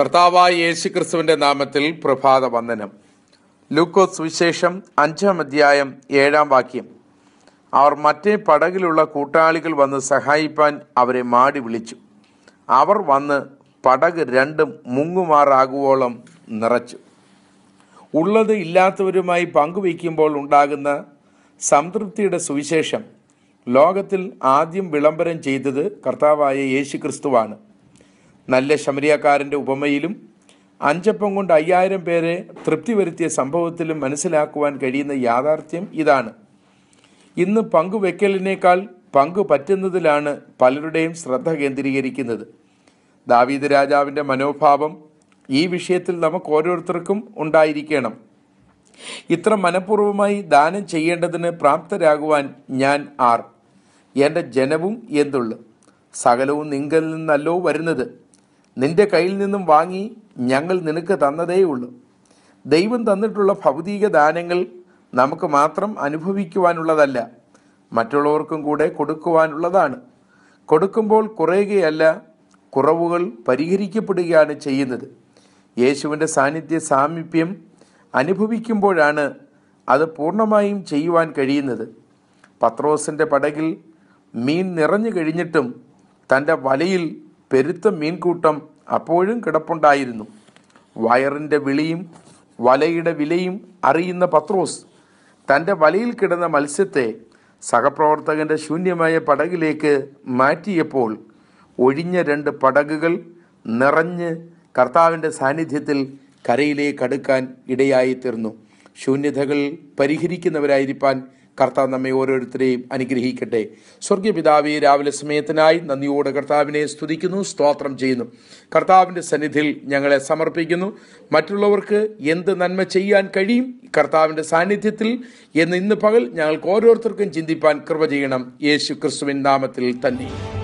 കർത്താവായ യേശുക്രിസ്തുവിൻ്റെ നാമത്തിൽ പ്രഭാത വന്ദനം ലൂക്കോസ് സുവിശേഷം അഞ്ചാം അധ്യായം ഏഴാം വാക്യം അവർ മറ്റേ പടകിലുള്ള കൂട്ടാളികൾ വന്ന് സഹായിപ്പാൻ അവരെ മാടി വിളിച്ചു അവർ വന്ന് പടക് രണ്ടും മുങ്ങുമാറാകുവോളം നിറച്ചു ഉള്ളത് ഇല്ലാത്തവരുമായി പങ്കുവയ്ക്കുമ്പോൾ ഉണ്ടാകുന്ന സംതൃപ്തിയുടെ സുവിശേഷം ലോകത്തിൽ ആദ്യം വിളംബരം ചെയ്തത് കർത്താവായ യേശുക്രിസ്തുവാണ് നല്ല ശമരിയാക്കാരൻ്റെ ഉപമയിലും അഞ്ചപ്പം കൊണ്ട് അയ്യായിരം പേരെ തൃപ്തി വരുത്തിയ സംഭവത്തിലും മനസ്സിലാക്കുവാൻ കഴിയുന്ന യാഥാർത്ഥ്യം ഇതാണ് ഇന്ന് പങ്കുവെക്കലിനേക്കാൾ പങ്കു പറ്റുന്നതിലാണ് പലരുടെയും ശ്രദ്ധ കേന്ദ്രീകരിക്കുന്നത് ദാവീദ് രാജാവിൻ്റെ മനോഭാവം ഈ വിഷയത്തിൽ നമുക്ക് ഓരോരുത്തർക്കും ഉണ്ടായിരിക്കണം ഇത്ര മനഃപൂർവ്വമായി ദാനം ചെയ്യേണ്ടതിന് പ്രാപ്തരാകുവാൻ ഞാൻ ആർ എൻ്റെ ജനവും എന്തുള്ളു സകലവും നിങ്കൽ നിന്നല്ലോ വരുന്നത് നിന്റെ കയ്യിൽ നിന്നും വാങ്ങി ഞങ്ങൾ നിനക്ക് തന്നതേയുള്ളൂ ദൈവം തന്നിട്ടുള്ള ഭൗതിക ദാനങ്ങൾ നമുക്ക് മാത്രം അനുഭവിക്കുവാനുള്ളതല്ല മറ്റുള്ളവർക്കും കൂടെ കൊടുക്കുവാനുള്ളതാണ് കൊടുക്കുമ്പോൾ കുറയുകയല്ല കുറവുകൾ പരിഹരിക്കപ്പെടുകയാണ് ചെയ്യുന്നത് യേശുവിൻ്റെ സാന്നിധ്യ സാമീപ്യം അനുഭവിക്കുമ്പോഴാണ് അത് പൂർണ്ണമായും ചെയ്യുവാൻ കഴിയുന്നത് പത്രോസിൻ്റെ പടകിൽ മീൻ നിറഞ്ഞു കഴിഞ്ഞിട്ടും തൻ്റെ വലയിൽ പെരുത്ത മീൻകൂട്ടം അപ്പോഴും കിടപ്പുണ്ടായിരുന്നു വയറിൻ്റെ വിളിയും വലയുടെ വിലയും അറിയുന്ന പത്രോസ് തൻ്റെ വലയിൽ കിടന്ന മത്സ്യത്തെ സഹപ്രവർത്തകൻ്റെ ശൂന്യമായ പടകിലേക്ക് മാറ്റിയപ്പോൾ ഒഴിഞ്ഞ രണ്ട് പടകുകൾ നിറഞ്ഞ് കർത്താവിൻ്റെ സാന്നിധ്യത്തിൽ കരയിലേക്ക് അടുക്കാൻ ഇടയായിത്തീർന്നു ശൂന്യതകൾ പരിഹരിക്കുന്നവരായിരിക്കാൻ കർത്താവ് നമ്മെ ഓരോരുത്തരെയും അനുഗ്രഹിക്കട്ടെ സ്വർഗീയപിതാവി രാവിലെ സമയത്തിനായി നന്ദിയോടെ കർത്താവിനെ സ്തുതിക്കുന്നു സ്തോത്രം ചെയ്യുന്നു കർത്താവിൻ്റെ സന്നിധിയിൽ ഞങ്ങളെ സമർപ്പിക്കുന്നു മറ്റുള്ളവർക്ക് എന്ത് നന്മ ചെയ്യാൻ കഴിയും കർത്താവിൻ്റെ സാന്നിധ്യത്തിൽ എന്ന് ഇന്ന് പകൽ ഞങ്ങൾക്ക് ഓരോരുത്തർക്കും ചിന്തിപ്പാൻ കൃപ ചെയ്യണം യേശു ക്രിസ്തുവിൻ നാമത്തിൽ തന്നെ